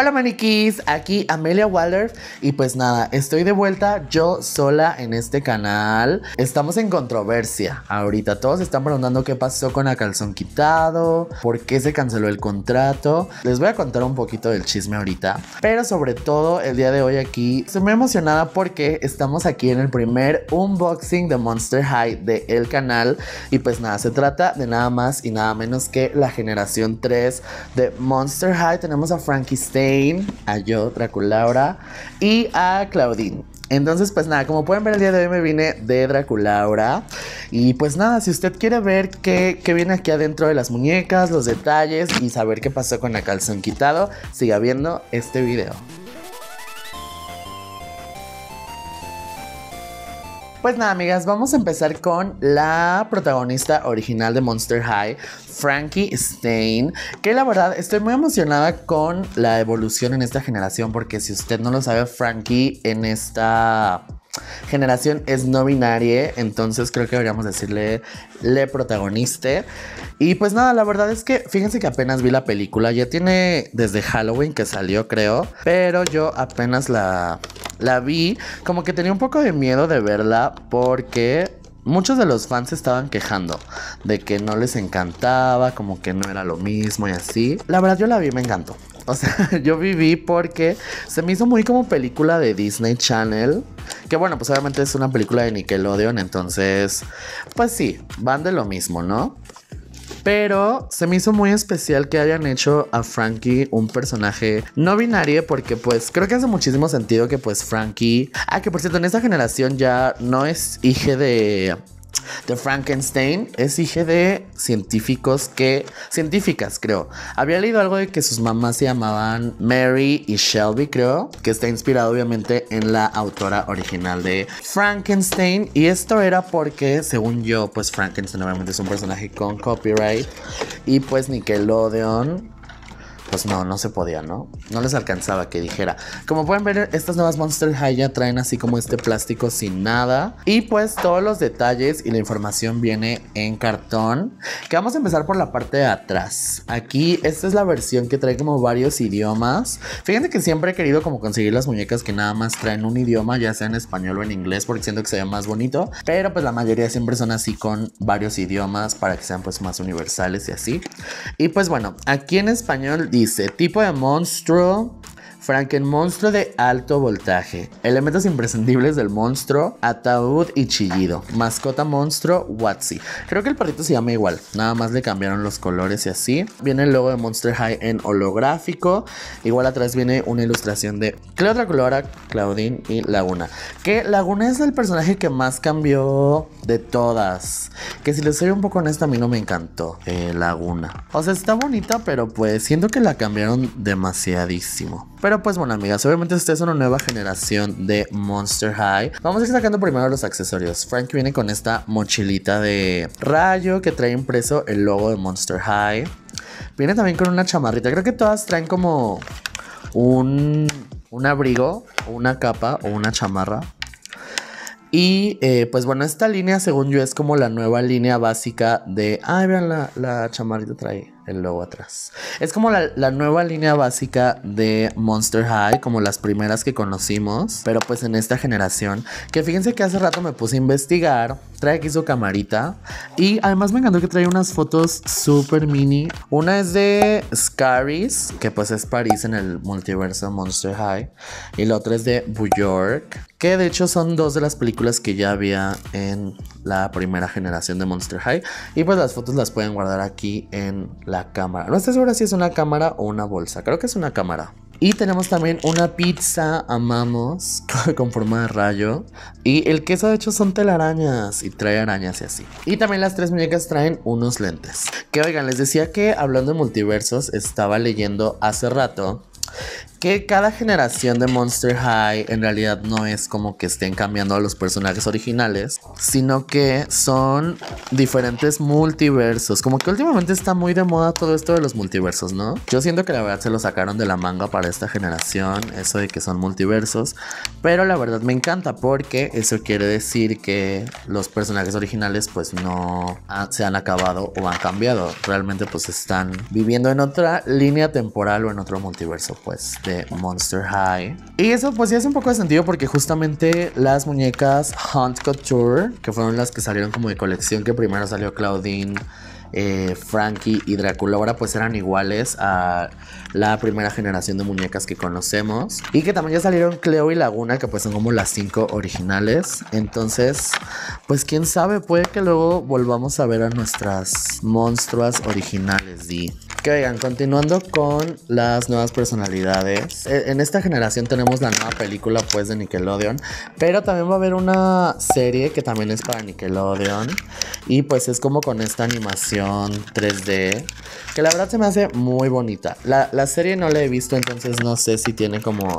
Hola maniquís, aquí Amelia Waller y pues nada, estoy de vuelta yo sola en este canal. Estamos en controversia ahorita, todos están preguntando qué pasó con la calzón quitado, por qué se canceló el contrato. Les voy a contar un poquito del chisme ahorita, pero sobre todo el día de hoy aquí estoy muy emocionada porque estamos aquí en el primer unboxing de Monster High de el canal y pues nada, se trata de nada más y nada menos que la generación 3 de Monster High. Tenemos a Frankie Stein a yo, Draculaura y a Claudine. Entonces, pues nada, como pueden ver el día de hoy me vine de Draculaura. Y pues nada, si usted quiere ver qué, qué, viene aquí adentro de las muñecas, los detalles y saber qué pasó con la calzón quitado, siga viendo este video. pues nada, amigas, vamos a empezar con la protagonista original de Monster High, Frankie Stein, que la verdad estoy muy emocionada con la evolución en esta generación, porque si usted no lo sabe, Frankie en esta generación es no binaria, entonces creo que deberíamos decirle le protagoniste. Y pues nada, la verdad es que fíjense que apenas vi la película, ya tiene desde Halloween que salió creo, pero yo apenas la, la vi, como que tenía un poco de miedo de verla porque muchos de los fans estaban quejando de que no les encantaba, como que no era lo mismo y así. La verdad yo la vi, me encantó. O sea, yo viví porque se me hizo muy como película de Disney Channel. Que bueno, pues obviamente es una película de Nickelodeon, entonces, pues sí, van de lo mismo, ¿no? Pero se me hizo muy especial que hayan hecho a Frankie un personaje no binario porque pues creo que hace muchísimo sentido que pues Frankie... Ah, que por cierto, en esta generación ya no es hija de de Frankenstein es hija de científicos que. científicas, creo. Había leído algo de que sus mamás se llamaban Mary y Shelby, creo, que está inspirado obviamente en la autora original de Frankenstein. Y esto era porque, según yo, pues Frankenstein obviamente es un personaje con copyright. Y pues Nickelodeon pues no, no se podía, ¿no? No les alcanzaba que dijera. Como pueden ver, estas nuevas Monster High ya traen así como este plástico sin nada. Y pues todos los detalles y la información viene en cartón. Que vamos a empezar por la parte de atrás. Aquí, esta es la versión que trae como varios idiomas. Fíjense que siempre he querido como conseguir las muñecas que nada más traen un idioma, ya sea en español o en inglés, porque siento que se ve más bonito. Pero pues la mayoría siempre son así con varios idiomas para que sean pues más universales y así. Y pues bueno, aquí en español Dice, tipo de monstruo Monstruo de alto voltaje. Elementos imprescindibles del monstruo, ataúd y chillido. Mascota monstruo, Watsy. Creo que el perrito se llama igual, nada más le cambiaron los colores y así. Viene el logo de Monster High en holográfico. Igual atrás viene una ilustración de otra Colora, Claudine y Laguna. Que Laguna es el personaje que más cambió de todas. Que si les soy un poco honesta, a mí no me encantó eh, Laguna. O sea, está bonita, pero pues siento que la cambiaron demasiadísimo. Pero pues bueno, amigas, obviamente ustedes es una nueva generación de Monster High. Vamos a ir sacando primero los accesorios. Frank viene con esta mochilita de rayo que trae impreso el logo de Monster High. Viene también con una chamarrita. Creo que todas traen como un, un abrigo, o una capa o una chamarra. Y eh, pues bueno, esta línea según yo es como la nueva línea básica de... Ay, vean la, la chamarrita trae el logo atrás. Es como la, nueva línea básica de Monster High, como las primeras que conocimos, pero pues en esta generación. Que fíjense que hace rato me puse a investigar, trae aquí su camarita y además me encantó que trae unas fotos super mini. Una es de Scaris, que pues es París en el multiverso Monster High, y la otra es de New que de hecho son dos de las películas que ya había en la primera generación de Monster High. Y pues las fotos las pueden guardar aquí en la cámara. No estoy segura si es una cámara o una bolsa. Creo que es una cámara. Y tenemos también una pizza, amamos, con forma de rayo. Y el queso de hecho son telarañas y trae arañas y así. Y también las tres muñecas traen unos lentes. Que oigan, les decía que hablando de multiversos, estaba leyendo hace rato que cada generación de Monster High en realidad no es como que estén cambiando a los personajes originales, sino que son diferentes multiversos. Como que últimamente está muy de moda todo esto de los multiversos, ¿no? Yo siento que la verdad se lo sacaron de la manga para esta generación, eso de que son multiversos, pero la verdad me encanta porque eso quiere decir que los personajes originales pues no se han acabado o han cambiado, realmente pues están viviendo en otra línea temporal o en otro multiverso pues de Monster High. Y eso pues sí hace un poco de sentido porque justamente las muñecas Hunt Couture, que fueron las que salieron como de colección, que primero salió Claudine. Eh, Frankie y Dracula ahora pues eran iguales a la primera generación de muñecas que conocemos y que también ya salieron Cleo y Laguna que pues son como las cinco originales entonces pues quién sabe puede que luego volvamos a ver a nuestras monstruas originales De oigan, continuando con las nuevas personalidades. E, en esta generación tenemos la nueva película pues de Nickelodeon, pero también va a haber una serie que también es para Nickelodeon y pues es como con esta animación 3D que la verdad se me hace muy bonita. La, la serie no la he visto, entonces no sé si tiene como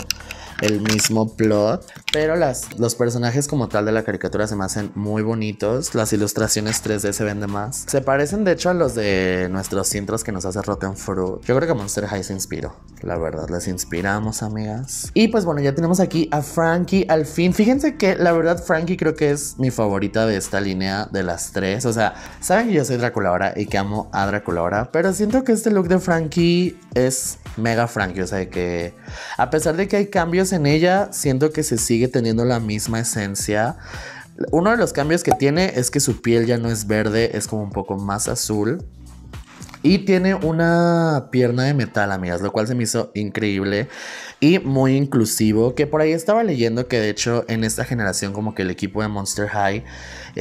el mismo plot, pero las, los personajes como tal de la caricatura se me hacen muy bonitos, las ilustraciones 3D se de más, se parecen de hecho a los de nuestros cintros que nos hace Rotten Fruit, yo creo que Monster High se inspiró, la verdad, les inspiramos amigas. Y pues bueno, ya tenemos aquí a Frankie al fin, fíjense que la verdad Frankie creo que es mi favorita de esta línea de las tres, o sea, saben que yo soy Dracula y que amo a Dracula pero siento que este look de Frankie es mega Frankie, o sea, que a pesar de que hay cambios en ella, siento que se sigue teniendo la misma esencia. Uno de los cambios que tiene es que su piel ya no es verde, es como un poco más azul. Y tiene una pierna de metal, amigas, lo cual se me hizo increíble y muy inclusivo. Que por ahí estaba leyendo que de hecho en esta generación como que el equipo de Monster High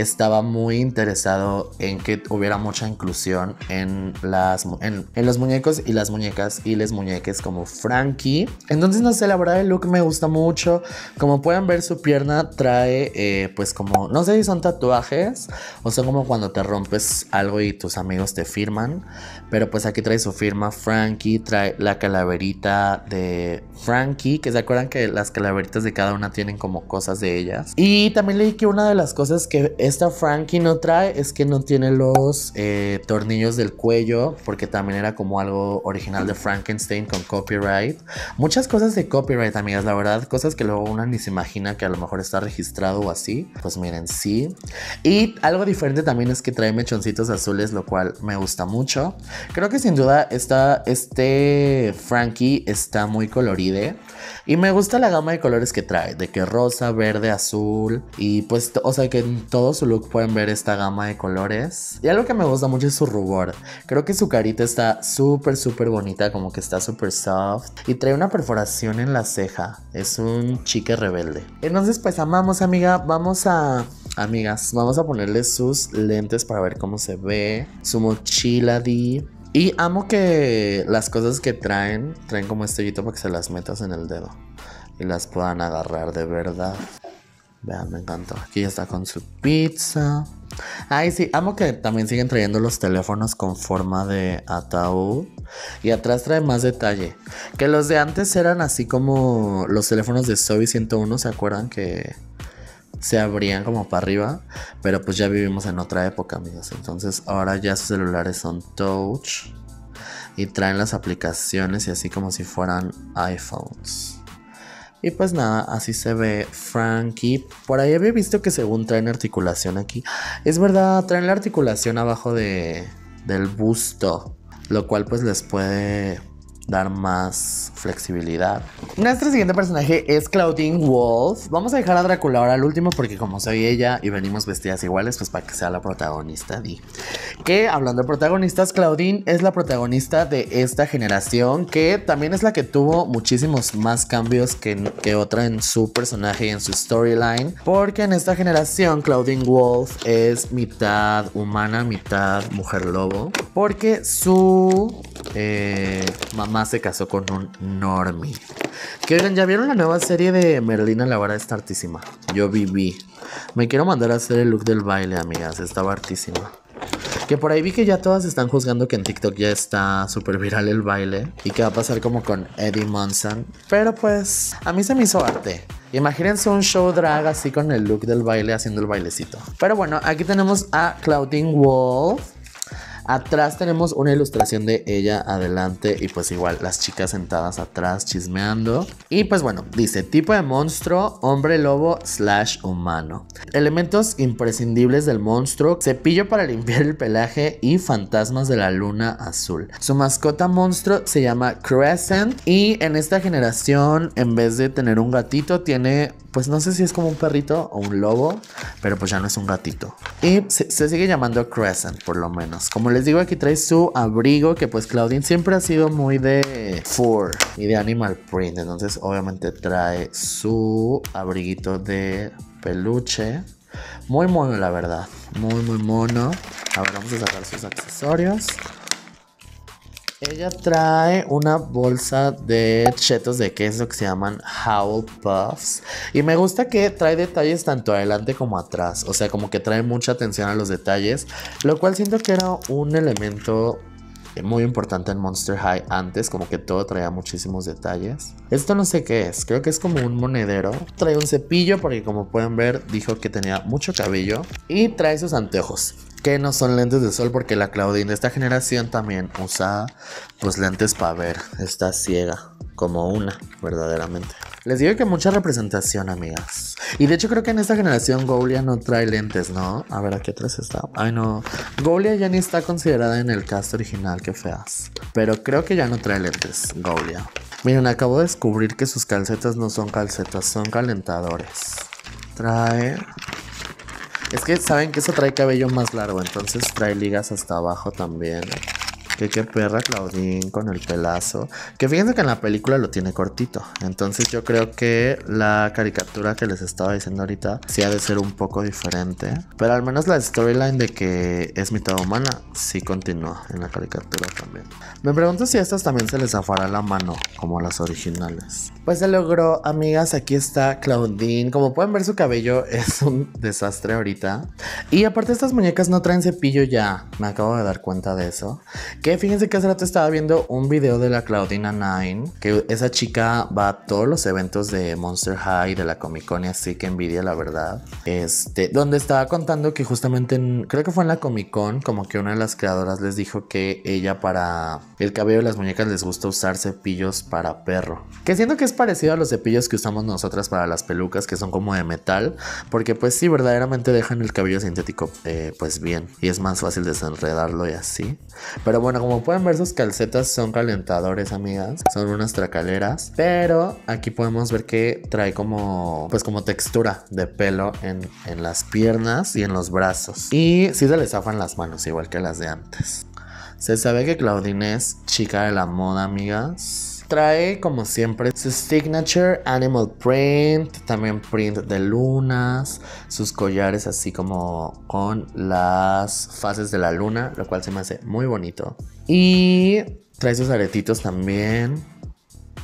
estaba muy interesado en que hubiera mucha inclusión en, las, en, los muñecos y las muñecas y les muñeques como Frankie. Entonces, no sé, la verdad el look me gusta mucho. Como pueden ver, su pierna trae eh, pues como, no sé si son tatuajes o son como cuando te rompes algo y tus amigos te firman. Pero pues aquí trae su firma Frankie, trae la calaverita de Frankie, que se acuerdan que las calaveritas de cada una tienen como cosas de ellas. Y también leí que una de las cosas que esta Frankie no trae es que no tiene los eh, tornillos del cuello, porque también era como algo original de Frankenstein con copyright. Muchas cosas de copyright, amigas, la verdad, cosas que luego una ni se imagina que a lo mejor está registrado o así. Pues miren, sí. Y algo diferente también es que trae mechoncitos azules, lo cual me gusta mucho. Creo que sin duda está este Frankie está muy coloride. Y me gusta la gama de colores que trae, de que rosa, verde, azul. Y pues, o sea, que en todo su look pueden ver esta gama de colores. Y algo que me gusta mucho es su rubor. Creo que su carita está súper, súper bonita, como que está súper soft. Y trae una perforación en la ceja. Es un chique rebelde. Entonces, pues amamos, amiga. Vamos a Amigas, vamos a ponerle sus lentes para ver cómo se ve. Su mochila, Di. Y amo que las cosas que traen, traen como este estrellito para que se las metas en el dedo y las puedan agarrar de verdad. Vean, me encantó. Aquí ya está con su pizza. Ay, sí, amo que también siguen trayendo los teléfonos con forma de ataúd. Y atrás trae más detalle. Que los de antes eran así como los teléfonos de Soy 101, ¿se acuerdan? Que se abrían como para arriba, pero pues ya vivimos en otra época, amigos. Entonces ahora ya sus celulares son touch y traen las aplicaciones y así como si fueran iPhones. Y pues nada, así se ve Frankie. Por ahí había visto que según traen articulación aquí. Es verdad, traen la articulación abajo de, del busto. Lo cual pues les puede dar más flexibilidad. Nuestro siguiente personaje es Claudine Wolf. Vamos a dejar a Drácula ahora al último porque como soy ella y venimos vestidas iguales, pues para que sea la protagonista, Que hablando de protagonistas, Claudine es la protagonista de esta generación que también es la que tuvo muchísimos más cambios que, que otra en su personaje y en su storyline. Porque en esta generación Claudine Wolf es mitad humana, mitad mujer lobo. Porque su eh, mamá se casó con un normie. Que oigan, ¿ya vieron la nueva serie de Merlina? La verdad está artísima Yo viví. Me quiero mandar a hacer el look del baile, amigas. Estaba artísima Que por ahí vi que ya todas están juzgando que en TikTok ya está súper viral el baile y que va a pasar como con Eddie Munson. Pero pues, a mí se me hizo arte. Imagínense un show drag así con el look del baile haciendo el bailecito. Pero bueno, aquí tenemos a Claudine Wolf Atrás tenemos una ilustración de ella adelante y pues igual las chicas sentadas atrás chismeando. Y pues bueno, dice tipo de monstruo, hombre lobo slash humano. Elementos imprescindibles del monstruo, cepillo para limpiar el pelaje y fantasmas de la luna azul. Su mascota monstruo se llama Crescent y en esta generación en vez de tener un gatito tiene pues no sé si es como un perrito o un lobo, pero pues ya no es un gatito. Y se, sigue llamando Crescent por lo menos. Como les digo, aquí trae su abrigo, que pues Claudine siempre ha sido muy de fur y de Animal Print. Entonces, obviamente trae su abriguito de peluche. Muy mono, la verdad. Muy, muy mono. Ahora vamos a sacar sus accesorios. Ella trae una bolsa de chetos de queso que se llaman Howl Puffs. Y me gusta que trae detalles tanto adelante como atrás. O sea, como que trae mucha atención a los detalles. Lo cual siento que era un elemento muy importante en Monster High antes, como que todo traía muchísimos detalles. Esto no sé qué es, creo que es como un monedero. Trae un cepillo porque como pueden ver dijo que tenía mucho cabello y trae sus anteojos que no son lentes de sol porque la Claudine de esta generación también usa pues lentes para ver, está ciega como una verdaderamente. Les digo que mucha representación, amigas. Y de hecho creo que en esta generación Golia no trae lentes, ¿no? A ver, aquí atrás está. Ay, no. Golia ya ni está considerada en el cast original, qué feas. Pero creo que ya no trae lentes, Golia. Miren, acabo de descubrir que sus calcetas no son calcetas, son calentadores. Trae es que saben que eso trae cabello más largo, entonces trae ligas hasta abajo también. Que qué perra Claudín con el pelazo. Que fíjense que en la película lo tiene cortito. Entonces yo creo que la caricatura que les estaba diciendo ahorita sí ha de ser un poco diferente. Pero al menos la storyline de que es mitad humana sí continúa en la caricatura también. Me pregunto si a estas también se les afará la mano como las originales. Pues se logró, amigas. Aquí está Claudine. Como pueden ver, su cabello es un desastre ahorita. Y aparte, estas muñecas no traen cepillo ya. Me acabo de dar cuenta de eso fíjense que hace rato estaba viendo un video de la Claudina Nine, que esa chica va a todos los eventos de Monster High, de la Comic Con y así, que envidia la verdad. Este, donde estaba contando que justamente, creo que fue en la Comic Con, como que una de las creadoras les dijo que ella para el cabello de las muñecas les gusta usar cepillos para perro. Que siento que es parecido a los cepillos que usamos nosotras para las pelucas, que son como de metal, porque pues sí, verdaderamente dejan el cabello sintético eh, pues bien y es más fácil desenredarlo y así. Pero bueno, como pueden ver, sus calcetas son calentadores, amigas. Son unas tracaleras. Pero aquí podemos ver que trae como, pues como textura de pelo en, en las piernas y en los brazos. Y sí se le zafan las manos, igual que las de antes. Se sabe que Claudine es chica de la moda, amigas. Trae como siempre su signature animal print, también print de lunas, sus collares así como con las fases de la luna, lo cual se me hace muy bonito. Y trae sus aretitos también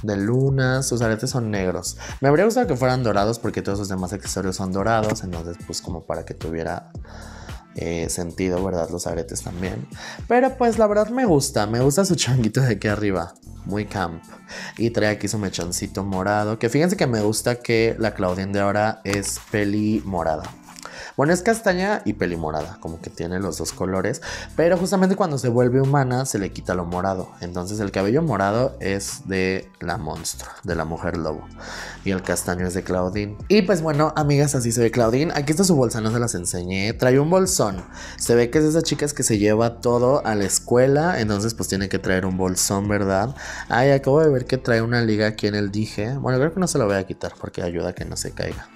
de lunas, sus aretes son negros. Me habría gustado que fueran dorados porque todos los demás accesorios son dorados, entonces pues como para que tuviera eh, sentido, ¿verdad? Los aretes también. Pero pues la verdad me gusta, me gusta su changuito de aquí arriba. Muy camp. Y trae aquí su mechoncito morado. Que fíjense que me gusta que la Claudine de ahora es peli morada. Bueno, es castaña y pelimorada, como que tiene los dos colores, pero justamente cuando se vuelve humana se le quita lo morado. Entonces el cabello morado es de la monstruo, de la mujer lobo, y el castaño es de Claudine. Y pues bueno, amigas, así se ve Claudine. Aquí está su bolsa, no se las enseñé. Trae un bolsón. Se ve que es de esas chicas que se lleva todo a la escuela, entonces pues tiene que traer un bolsón, ¿verdad? Ay, acabo de ver que trae una liga aquí en el dije. Bueno, creo que no se lo voy a quitar porque ayuda a que no se caiga.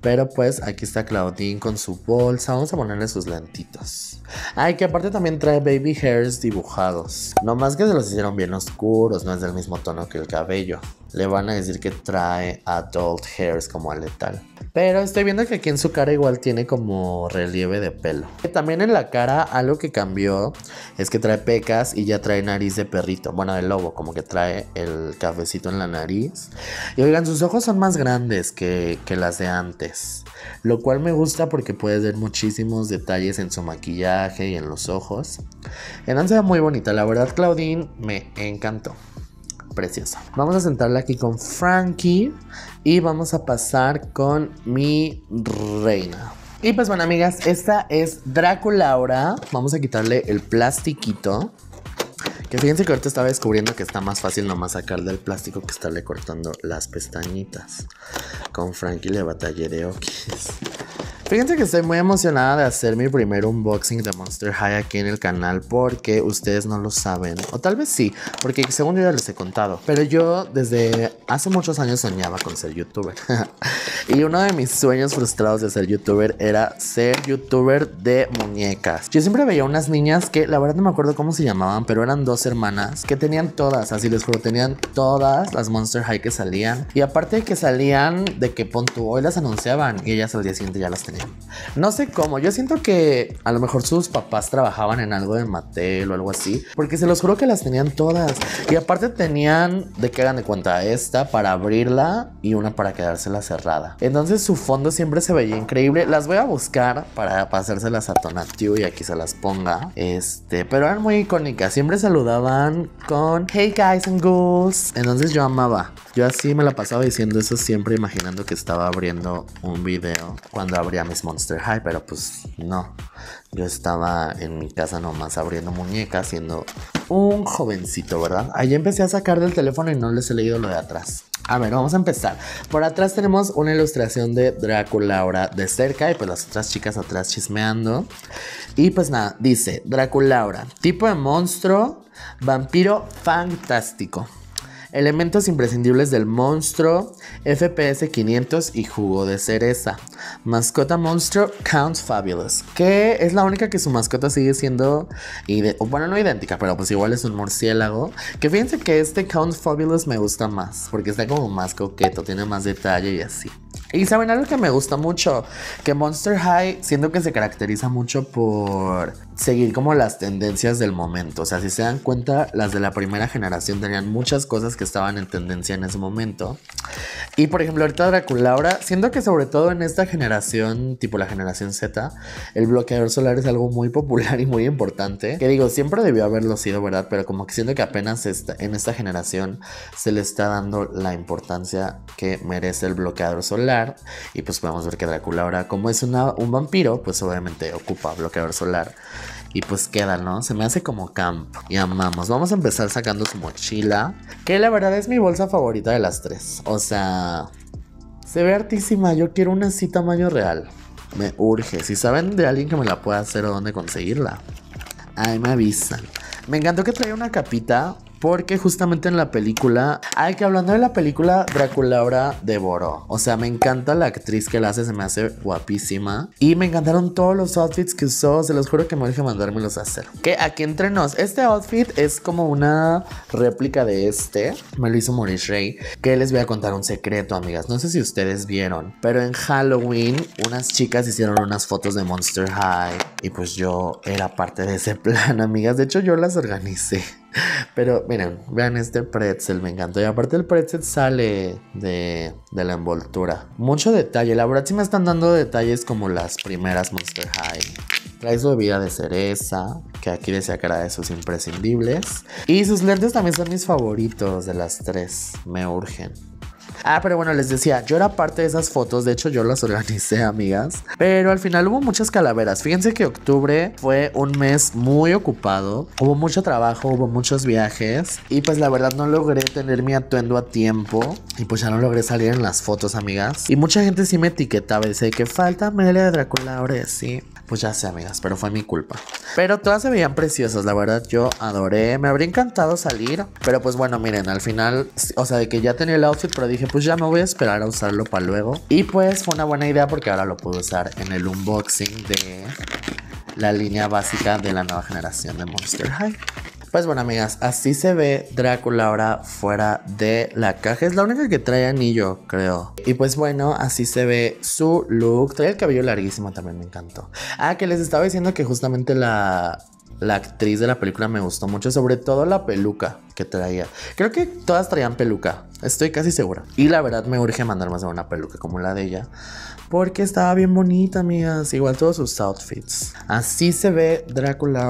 Pero pues aquí está Claudine con su bolsa. Vamos a ponerle sus lentitos. Ay, que aparte también trae baby hairs dibujados. No más que se los hicieron bien oscuros, no es del mismo tono que el cabello le van a decir que trae adult hairs como letal. Pero estoy viendo que aquí en su cara igual tiene como relieve de pelo. También en la cara algo que cambió es que trae pecas y ya trae nariz de perrito. Bueno, de lobo, como que trae el cafecito en la nariz. Y oigan, sus ojos son más grandes que, las de antes. Lo cual me gusta porque puedes ver muchísimos detalles en su maquillaje y en los ojos. En se muy bonita. La verdad, Claudine me encantó preciosa. Vamos a sentarla aquí con Frankie y vamos a pasar con mi reina. Y pues bueno, amigas, esta es Draculaura. Vamos a quitarle el plastiquito. Que fíjense que ahorita estaba descubriendo que está más fácil nomás sacar del plástico que estarle cortando las pestañitas. Con Frankie le batallé de okis. Fíjense que estoy muy emocionada de hacer mi primer unboxing de Monster High aquí en el canal porque ustedes no lo saben, o tal vez sí, porque según yo ya les he contado, pero yo desde hace muchos años soñaba con ser youtuber y uno de mis sueños frustrados de ser youtuber era ser youtuber de muñecas. Yo siempre veía unas niñas que la verdad no me acuerdo cómo se llamaban, pero eran dos hermanas que tenían todas, así les juro, tenían todas las Monster High que salían y aparte de que salían de qué punto hoy las anunciaban y ellas al día siguiente ya las tenían no sé cómo, yo siento que a lo mejor sus papás trabajaban en algo de Mattel o algo así, porque se los juro que las tenían todas. Y aparte tenían, de que hagan de cuenta, esta para abrirla y una para quedársela cerrada. Entonces su fondo siempre se veía increíble. Las voy a buscar para pasárselas a Tonatiu y aquí se las ponga. Este, pero eran muy icónicas, siempre saludaban con Hey guys and girls. Entonces yo amaba. Yo así me la pasaba diciendo eso siempre, imaginando que estaba abriendo un video cuando abría Monster High, pero pues no. Yo estaba en mi casa nomás abriendo muñecas, siendo un jovencito, ¿verdad? Ahí empecé a sacar del teléfono y no les he leído lo de atrás. A ver, vamos a empezar. Por atrás tenemos una ilustración de Drácula de cerca y pues las otras chicas atrás chismeando. Y pues nada, dice Drácula, tipo de monstruo, vampiro fantástico. Elementos imprescindibles del monstruo, FPS 500 y jugo de cereza. Mascota monstruo Count Fabulous, que es la única que su mascota sigue siendo, bueno, no idéntica, pero pues igual es un murciélago. Que fíjense que este Count Fabulous me gusta más, porque está como más coqueto, tiene más detalle y así. Y saben algo que me gusta mucho, que Monster High Siendo que se caracteriza mucho por seguir como las tendencias del momento. O sea, si se dan cuenta, las de la primera generación tenían muchas cosas que estaban en tendencia en ese momento. Y por ejemplo, ahorita Draculaura, Siendo que sobre todo en esta generación, tipo la generación Z, el bloqueador solar es algo muy popular y muy importante. Que digo, siempre debió haberlo sido, ¿verdad? Pero como que siento que apenas en esta generación se le está dando la importancia que merece el bloqueador solar. Y pues podemos ver que Drácula ahora, como es un vampiro, pues obviamente ocupa bloqueador solar. Y pues queda, ¿no? Se me hace como camp. Y amamos. Vamos a empezar sacando su mochila. Que la verdad es mi bolsa favorita de las tres. O sea, se ve artísima. Yo quiero una así tamaño real. Me urge. Si saben de alguien que me la pueda hacer o dónde conseguirla. Ahí me avisan. Me encantó que traía una capita porque justamente en la película, hay que hablando de la película, Draculaura devoró. O sea, me encanta la actriz que la hace, se me hace guapísima. Y me encantaron todos los outfits que usó, se los juro que me dije mandármelos a hacer. Que aquí entrenos. este outfit es como una réplica de este. Me lo hizo Maurice Rey. Que les voy a contar un secreto, amigas. No sé si ustedes vieron, pero en Halloween, unas chicas hicieron unas fotos de Monster High. Y pues yo era parte de ese plan, amigas. De hecho, yo las organicé. Pero miren, vean este pretzel, me encantó. Y aparte el pretzel sale de, la envoltura. Mucho detalle, la verdad sí me están dando detalles como las primeras Monster High. Trae su bebida de cereza, que aquí decía que era de sus imprescindibles. Y sus lentes también son mis favoritos de las tres, me urgen. Ah, pero bueno, les decía, yo era parte de esas fotos, de hecho yo las organicé, amigas. Pero al final hubo muchas calaveras. Fíjense que octubre fue un mes muy ocupado. Hubo mucho trabajo, hubo muchos viajes. Y pues la verdad no logré tener mi atuendo a tiempo. Y pues ya no logré salir en las fotos, amigas. Y mucha gente sí me etiquetaba y decía que falta Amelia de ahora sí. Pues ya sé, amigas, pero fue mi culpa. Pero todas se veían preciosas, la verdad, yo adoré. Me habría encantado salir, pero pues bueno, miren, al final, o sea, de que ya tenía el outfit, pero dije, pues ya me voy a esperar a usarlo para luego. Y pues fue una buena idea porque ahora lo puedo usar en el unboxing de la línea básica de la nueva generación de Monster High. Pues bueno, amigas, así se ve Drácula fuera de la caja. Es la única que trae anillo, creo. Y pues bueno, así se ve su look. Trae el cabello larguísimo también, me encantó. Ah, que les estaba diciendo que justamente la, actriz de la película me gustó mucho, sobre todo la peluca que traía. Creo que todas traían peluca, estoy casi segura. Y la verdad me urge mandar más de una peluca como la de ella, porque estaba bien bonita, amigas. Igual todos sus outfits. Así se ve Drácula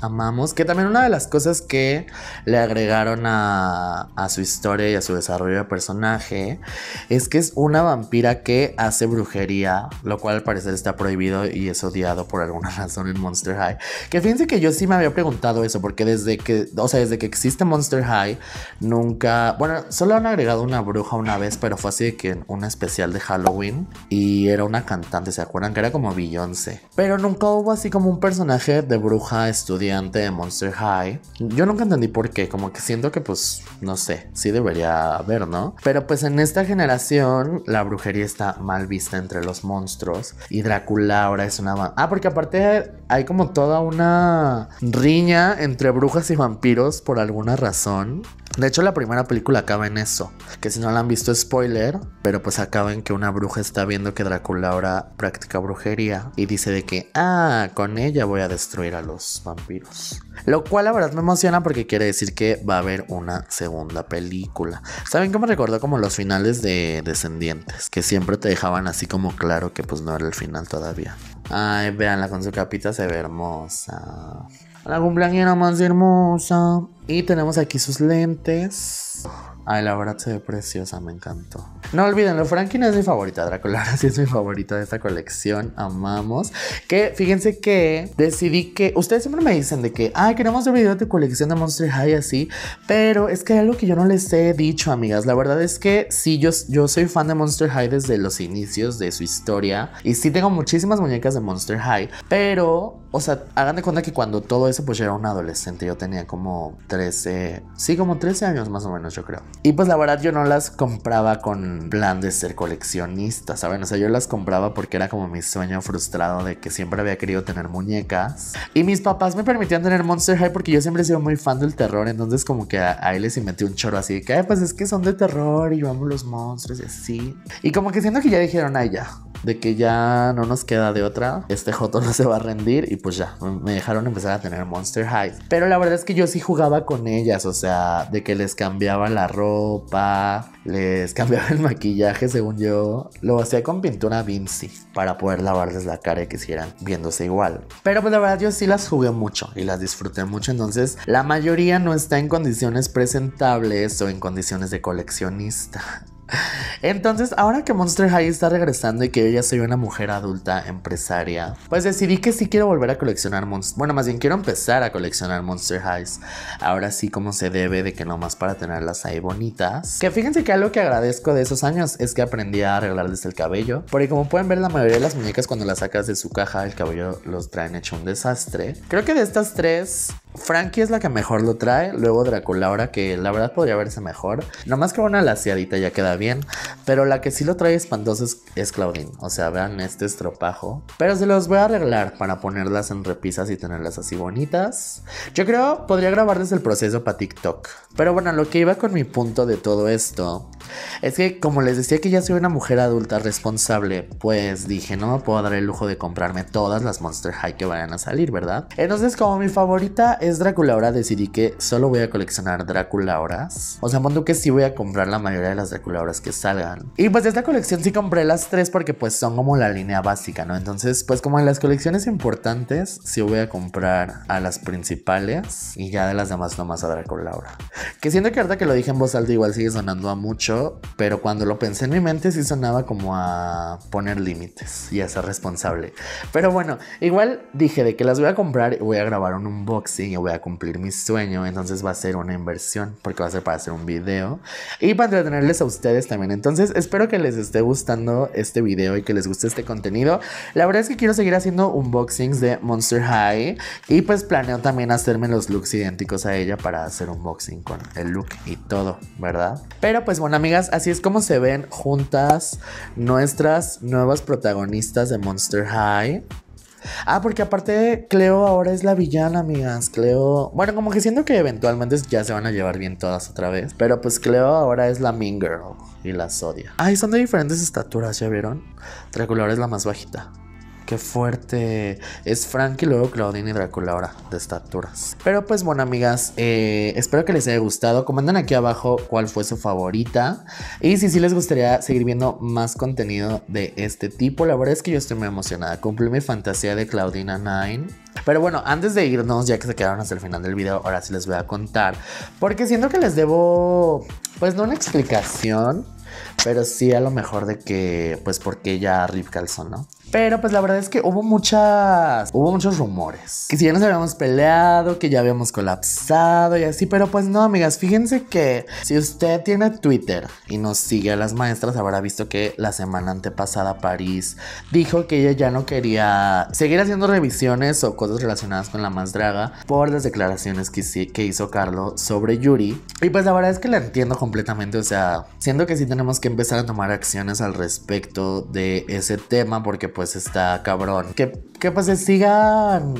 amamos. Que también una de las cosas que le agregaron a, a, su historia y a su desarrollo de personaje es que es una vampira que hace brujería, lo cual al parecer está prohibido y es odiado por alguna razón en Monster High. Que fíjense que yo sí me había preguntado eso, porque desde que, o sea, desde que existe Monster High, nunca, bueno, solo han agregado una bruja una vez, pero fue así de que en un especial de Halloween y era una cantante, ¿se acuerdan? Que era como Beyoncé. Pero nunca hubo así como un personaje de bruja estudiante de Monster High. Yo nunca entendí por qué, como que siento que pues, no sé, sí debería haber, ¿no? Pero pues en esta generación la brujería está mal vista entre los monstruos y Drácula ahora es una... Ah, porque aparte hay como toda una riña entre brujas y vampiros por alguna razón. De hecho, la primera película acaba en eso. Que si no la han visto, spoiler. Pero pues acaba en que una bruja está viendo que Drácula ahora practica brujería. Y dice de que, ah, con ella voy a destruir a los vampiros. Lo cual la verdad me emociona porque quiere decir que va a haber una segunda película. ¿Saben cómo me recordó como los finales de Descendientes? Que siempre te dejaban así como claro que pues no era el final todavía. Ay, véanla con su capita, se ve hermosa. La cumpleañera más hermosa. Y tenemos aquí sus lentes. Ay, la verdad se ve preciosa, me encantó. No Frankie no es mi favorita, Dracula, sí es mi favorita de esta colección. Amamos. Que fíjense que decidí que. Ustedes siempre me dicen de que, ay, queremos un video de tu colección de Monster High así. Pero es que hay algo que yo no les he dicho, amigas. La verdad es que sí, yo, yo soy fan de Monster High desde los inicios de su historia. Y sí tengo muchísimas muñecas de Monster High. Pero, o sea, hagan de cuenta que cuando todo eso, pues yo era un adolescente. Yo tenía como 13. Sí, como 13 años más o menos, yo creo. Y pues la verdad yo no las compraba con plan de ser coleccionista, ¿saben? O sea, yo las compraba porque era como mi sueño frustrado de que siempre había querido tener muñecas. Y mis papás me permitían tener Monster High porque yo siempre he sido muy fan del terror, entonces como que ahí les inventé un choro así de que, pues es que son de terror y vamos los monstruos y así. Y como que siento que ya dijeron, ay ya, de que ya no nos queda de otra, este Joto no se va a rendir y pues ya, me dejaron empezar a tener Monster High. Pero la verdad es que yo sí jugaba con ellas, o sea, de que les cambiaba la ropa ropa, les cambiaba el maquillaje, según yo. Lo hacía con pintura Vinci para poder lavarles la cara y que hicieran viéndose igual. Pero pues la verdad yo sí las jugué mucho y las disfruté mucho, entonces la mayoría no está en condiciones presentables o en condiciones de coleccionista. Entonces, ahora que Monster High está regresando y que yo ya soy una mujer adulta empresaria, pues decidí que sí quiero volver a coleccionar Monster. Bueno, más bien quiero empezar a coleccionar Monster Highs. Ahora sí, como se debe, de que nomás para tenerlas ahí bonitas. Que fíjense que algo que agradezco de esos años es que aprendí a arreglarles el cabello. Porque como pueden ver, la mayoría de las muñecas cuando las sacas de su caja, el cabello los traen hecho un desastre. Creo que de estas tres, Frankie es la que mejor lo trae, luego Draculaura, que la verdad podría verse mejor. Nomás que una laciadita ya queda bien, pero la que sí lo trae espantoso es, Claudine. O sea, vean este estropajo. Pero se los voy a arreglar para ponerlas en repisas y tenerlas así bonitas. Yo creo podría grabarles el proceso para TikTok. Pero bueno, lo que iba con mi punto de todo esto es que como les decía que ya soy una mujer adulta responsable, pues dije, no me puedo dar el lujo de comprarme todas las Monster High que vayan a salir, ¿verdad? Entonces como mi favorita ¿es Drácula ahora? Decidí que solo voy a coleccionar Drácula O sea, mando que sí voy a comprar la mayoría de las Drácula horas que salgan. Y pues de esta colección sí compré las tres porque pues son como la línea básica, ¿no? Entonces, pues como en las colecciones importantes, sí voy a comprar a las principales y ya de las demás nomás a Drácula ahora. Que siento que ahorita que lo dije en voz alta igual sigue sonando a mucho, pero cuando lo pensé en mi mente sí sonaba como a poner límites y a ser responsable. Pero bueno, igual dije de que las voy a comprar y voy a grabar un unboxing voy a cumplir mi sueño, entonces va a ser una inversión, porque va a ser para hacer un video y para entretenerles a ustedes también. Entonces espero que les esté gustando este video y que les guste este contenido. La verdad es que quiero seguir haciendo unboxings de Monster High y pues planeo también hacerme los looks idénticos a ella para hacer un unboxing con el look y todo, ¿verdad? Pero pues bueno, amigas, así es como se ven juntas nuestras nuevas protagonistas de Monster High. Ah, porque aparte Cleo ahora es la villana, amigas. Cleo. Bueno, como que siento que eventualmente ya se van a llevar bien todas otra vez. Pero pues Cleo ahora es la Mean Girl y la odia. Ay, son de diferentes estaturas, ¿ya vieron? Tracular es la más bajita. Qué fuerte. Es Frank y luego Claudine y Drácula ahora de estaturas. Pero pues bueno, amigas, eh, espero que les haya gustado. Comenten aquí abajo cuál fue su favorita. Y si sí les gustaría seguir viendo más contenido de este tipo, la verdad es que yo estoy muy emocionada. Cumplí mi fantasía de Claudina Nine. Pero bueno, antes de irnos, ya que se quedaron hasta el final del video, ahora sí les voy a contar. Porque siento que les debo, pues no una explicación, pero sí a lo mejor de que, pues porque ya Rip Calzón, ¿no? Pero pues la verdad es que hubo muchas, hubo muchos rumores. Que si ya nos habíamos peleado, que ya habíamos colapsado y así. Pero pues no, amigas, fíjense que si usted tiene Twitter y nos sigue a las maestras, habrá visto que la semana antepasada París dijo que ella ya no quería seguir haciendo revisiones o cosas relacionadas con la más draga por las declaraciones que, hizo Carlos sobre Yuri. Y pues la verdad es que la entiendo completamente. O sea, siento que sí tenemos que empezar a tomar acciones al respecto de ese tema porque pues pues, está cabrón. Que, que pues sigan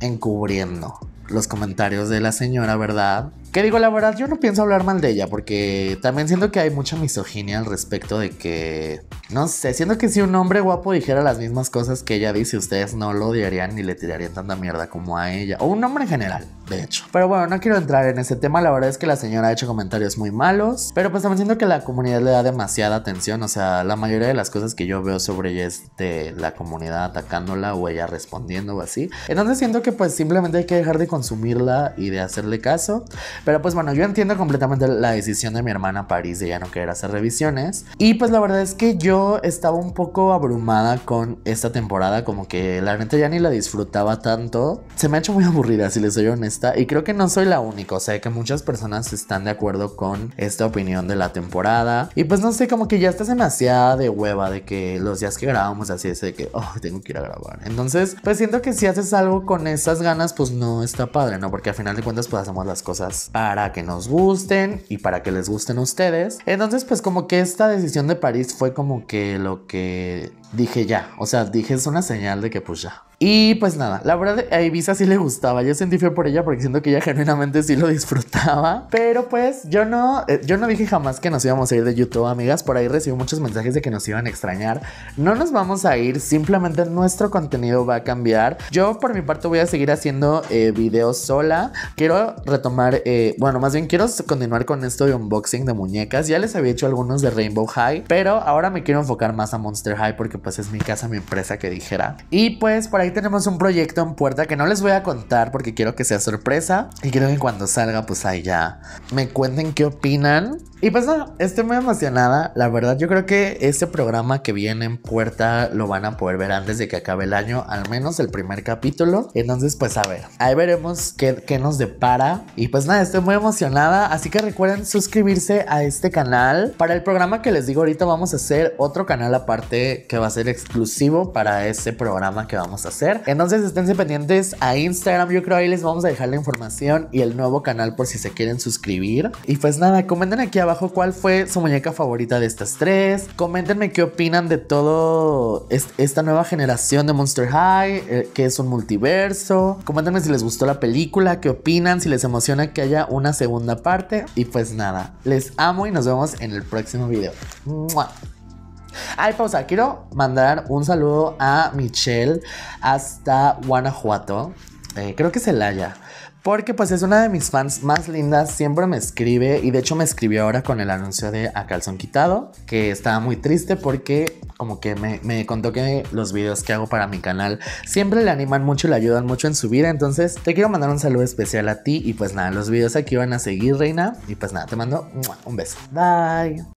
encubriendo los comentarios de la señora, ¿verdad? Que digo, la verdad, yo no pienso hablar mal de ella, porque también siento que hay mucha misoginia al respecto de que, no sé, siento que si un hombre guapo dijera las mismas cosas que ella dice, ustedes no lo odiarían ni le tirarían tanta mierda como a ella, o un hombre en general, de hecho. Pero bueno, no quiero entrar en ese tema, la verdad es que la señora ha hecho comentarios muy malos, pero pues también siento que la comunidad le da demasiada atención, o sea, la mayoría de las cosas que yo veo sobre ella es de la comunidad atacándola o ella respondiendo o así. Entonces siento que pues simplemente hay que dejar de consumirla y de hacerle caso. Pero pues bueno, yo entiendo completamente la decisión de mi hermana París de ya no querer hacer revisiones. Y pues la verdad es que yo estaba un poco abrumada con esta temporada, como que la neta ya ni la disfrutaba tanto. Se me ha hecho muy aburrida, si les soy honesta. Y creo que no soy la única, o sea que muchas personas están de acuerdo con esta opinión de la temporada. Y pues no sé, como que ya estás demasiado de hueva de que los días que grabamos así es de que, oh, tengo que ir a grabar. Entonces, pues siento que si haces algo con esas ganas, pues no está padre, ¿no? Porque al final de cuentas, pues hacemos las cosas para que nos gusten y para que les gusten a ustedes. Entonces, pues como que esta decisión de París fue como que lo que dije ya, o sea, dije es una señal de que pues ya, y pues nada, la verdad a Ibiza sí le gustaba. Yo sentí fe por ella porque siento que ella genuinamente sí lo disfrutaba. Pero pues yo no, eh, yo no dije jamás que nos íbamos a ir de YouTube, amigas. Por ahí recibí muchos mensajes de que nos iban a extrañar. No nos vamos a ir, simplemente nuestro contenido va a cambiar. Yo por mi parte voy a seguir haciendo eh, videos sola. Quiero retomar, eh, bueno, más bien quiero continuar con esto de unboxing de muñecas. Ya les había hecho algunos de Rainbow High, pero ahora me quiero enfocar más a Monster High porque pues es mi casa, mi empresa que dijera. Y pues por ahí tenemos un proyecto en puerta que no les voy a contar porque quiero que sea sorpresa. Y creo que cuando salga, pues ahí ya me cuenten qué opinan. Y pues nada, estoy muy emocionada. La verdad, yo creo que este programa que viene en puerta lo van a poder ver antes de que acabe el año, al menos el primer capítulo. Entonces, pues a ver, ahí veremos qué, qué nos depara. Y pues nada, estoy muy emocionada. Así que recuerden suscribirse a este canal. Para el programa que les digo ahorita, vamos a hacer otro canal aparte que va a ser exclusivo para ese programa que vamos a hacer. Entonces esténse pendientes a Instagram, yo creo ahí les vamos a dejar la información y el nuevo canal por si se quieren suscribir. Y pues nada, comenten aquí abajo cuál fue su muñeca favorita de estas tres. Coméntenme qué opinan de todo esta nueva generación de Monster High, eh, que es un multiverso. Coméntenme si les gustó la película, qué opinan, si les emociona que haya una segunda parte. Y pues nada, les amo y nos vemos en el próximo video. Ay, pausa. Quiero mandar un saludo a Michelle hasta Guanajuato. Eh, creo que es el Haya. Porque pues es una de mis fans más lindas, siempre me escribe y de hecho me escribió ahora con el anuncio de A Calzón Quitado, que estaba muy triste porque como que me, me contó que los videos que hago para mi canal siempre le animan mucho y le ayudan mucho en su vida, entonces te quiero mandar un saludo especial a ti y pues nada, los videos aquí van a seguir, reina, y pues nada, te mando un beso. Bye.